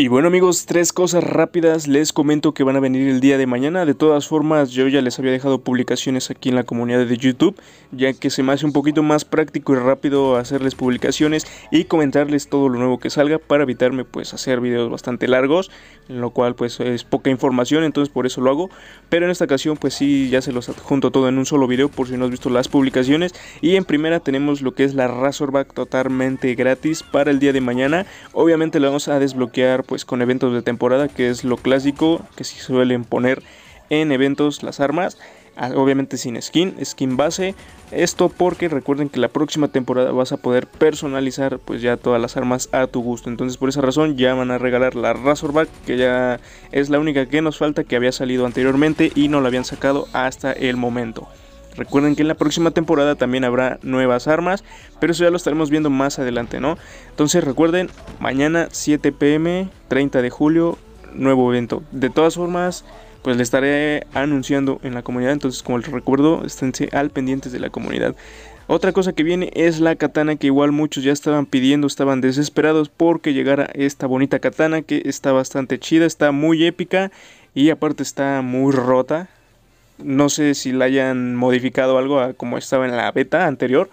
Y bueno amigos, tres cosas rápidas les comento que van a venir el día de mañana. De todas formas, yo ya les había dejado publicaciones aquí en la comunidad de YouTube, ya que se me hace un poquito más práctico y rápido hacerles publicaciones y comentarles todo lo nuevo que salga para evitarme pues hacer videos bastante largos, en lo cual pues es poca información, entonces por eso lo hago. Pero en esta ocasión pues sí, ya se los adjunto todo en un solo video por si no has visto las publicaciones. Y en primera tenemos lo que es la Razorback totalmente gratis para el día de mañana. Obviamente la vamos a desbloquear pues con eventos de temporada, que es lo clásico que se suelen poner en eventos las armas. Ah, obviamente sin skin, skin base. Esto porque recuerden que la próxima temporada vas a poder personalizar pues ya todas las armas a tu gusto. Entonces por esa razón ya van a regalar la Razorback que ya es la única que nos falta que había salido anteriormente y no la habían sacado hasta el momento. Recuerden que en la próxima temporada también habrá nuevas armas, pero eso ya lo estaremos viendo más adelante, ¿no? Entonces recuerden, mañana 7 pm, 30 de julio, nuevo evento. De todas formas, pues le estaré anunciando en la comunidad, entonces como les recuerdo, esténse al pendientes de la comunidad. Otra cosa que viene es la katana que igual muchos ya estaban pidiendo, estaban desesperados porque llegara esta bonita katana que está bastante chida, está muy épica y aparte está muy rota, no sé si la hayan modificado algo como estaba en la beta anterior,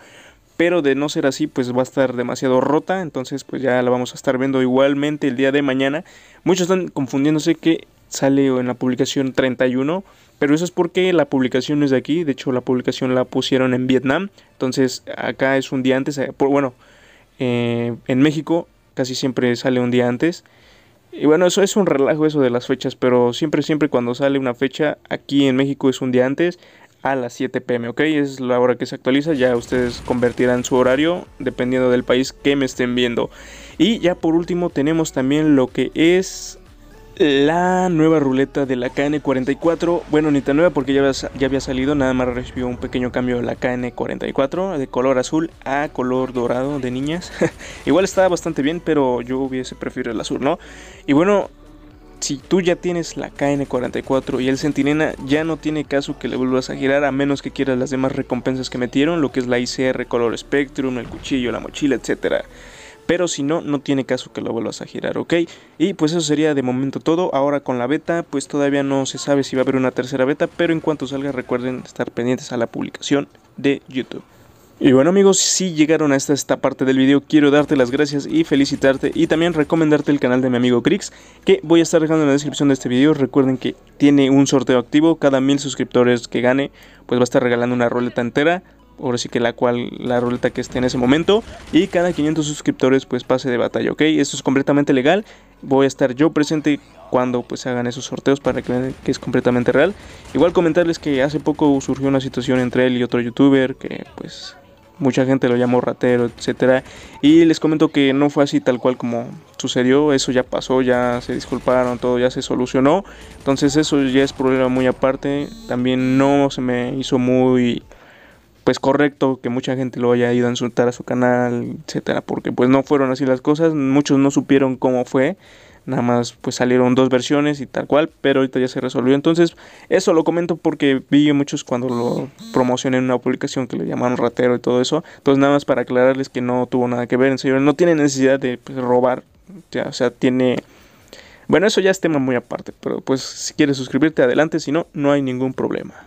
pero de no ser así pues va a estar demasiado rota, entonces pues ya la vamos a estar viendo igualmente el día de mañana. Muchos están confundiéndose que sale en la publicación 31, pero eso es porque la publicación es de aquí, de hecho la publicación la pusieron en Vietnam, entonces acá es un día antes, eh, bueno, eh, en México casi siempre sale un día antes. Y bueno, eso es un relajo eso de las fechas, pero siempre, siempre cuando sale una fecha, aquí en México es un día antes a las 7 pm, ¿ok? Es la hora que se actualiza, ya ustedes convertirán su horario dependiendo del país que me estén viendo. Y ya por último tenemos también lo que es la nueva ruleta de la KN44. Bueno, ni tan nueva porque ya, había salido, nada más recibió un pequeño cambio de la KN44 de color azul a color dorado de niñas. Igual estaba bastante bien, pero yo hubiese preferido el azul, ¿no? Y bueno, si tú ya tienes la KN44 y el Centinela, ya no tiene caso que le vuelvas a girar a menos que quieras las demás recompensas que metieron, lo que es la ICR color Spectrum, el cuchillo, la mochila, etcétera pero si no, no tiene caso que lo vuelvas a girar, ¿ok? Y pues eso sería de momento todo, ahora con la beta, pues todavía no se sabe si va a haber una tercera beta, pero en cuanto salga recuerden estar pendientes a la publicación de YouTube. Y bueno amigos, si llegaron hasta esta parte del video, quiero darte las gracias y felicitarte y también recomendarte el canal de mi amigo Crix, que voy a estar dejando en la descripción de este video. Recuerden que tiene un sorteo activo, cada mil suscriptores que gane, pues va a estar regalando una roleta entera ahora sí que la cual, la ruleta que esté en ese momento. Y cada 500 suscriptores pues pase de batalla, ¿ok? Esto es completamente legal. Voy a estar yo presente cuando pues hagan esos sorteos para que vean que es completamente real. Igual comentarles que hace poco surgió una situación entre él y otro youtuber que pues mucha gente lo llamó ratero, etcétera, y les comento que no fue así tal cual como sucedió, eso ya pasó, ya se disculparon, todo ya se solucionó. Entonces eso ya es problema muy aparte, también no se me hizo muy pues correcto que mucha gente lo haya ido a insultar a su canal, etcétera, porque pues no fueron así las cosas, muchos no supieron cómo fue, nada más pues salieron dos versiones y tal cual, pero ahorita ya se resolvió. Entonces, eso lo comento porque vi muchos cuando lo promocioné en una publicación que le llamaron ratero y todo eso. Entonces, nada más para aclararles que no tuvo nada que ver, en serio, no tiene necesidad de pues, robar, o sea, tiene bueno, eso ya es tema muy aparte, pero pues si quieres suscribirte adelante, si no no hay ningún problema.